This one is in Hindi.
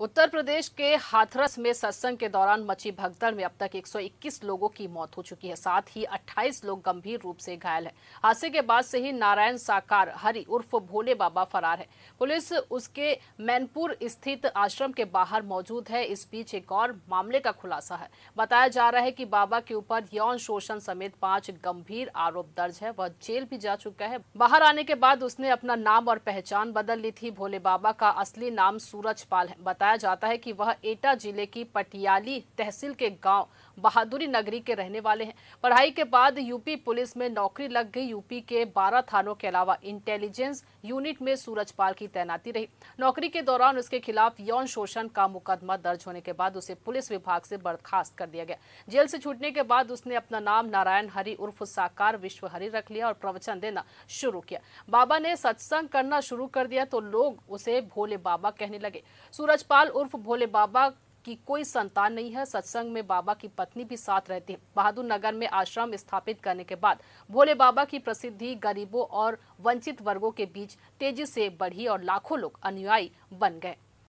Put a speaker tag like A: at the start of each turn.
A: उत्तर प्रदेश के हाथरस में सत्संग के दौरान मची भगदड़ में अब तक 121 लोगों की मौत हो चुकी है साथ ही 28 लोग गंभीर रूप से घायल हैं। हादसे के बाद से ही नारायण साकार हरि उर्फ भोले बाबा फरार है पुलिस उसके मैनपुर स्थित आश्रम के बाहर मौजूद है इस बीच एक और मामले का खुलासा है बताया जा रहा है की बाबा के ऊपर यौन शोषण समेत पांच गंभीर आरोप दर्ज है वह जेल भी जा चुका है बाहर आने के बाद उसने अपना नाम और पहचान बदल ली थी भोले बाबा का असली नाम सूरज पाल है बताया जाता है कि वह एटा जिले की पटियाली तहसील के गांव बहादुरी नगरी के रहने वाले हैं पढ़ाई के बाद यूपी पुलिस में नौकरी लग गई यूपी के 12 थानों के अलावा इंटेलिजेंस यूनिट में सूरजपाल की तैनाती रही नौकरी के दौरान उसके खिलाफ यौन शोषण का मुकदमा दर्ज होने के बाद उसे पुलिस विभाग से बर्खास्त कर दिया गया जेल से छूटने के बाद उसने अपना नाम नारायण हरि उर्फ साकार विश्व हरि रख लिया और प्रवचन देना शुरू किया बाबा ने सत्संग करना शुरू कर दिया तो लोग उसे भोले बाबा कहने लगे सूरजपाल गोपाल उर्फ भोले बाबा की कोई संतान नहीं है सत्संग में बाबा की पत्नी भी साथ रहती है बहादुर नगर में आश्रम स्थापित करने के बाद भोले बाबा की प्रसिद्धि गरीबों और वंचित वर्गों के बीच तेजी से बढ़ी और लाखों लोग अनुयायी बन गए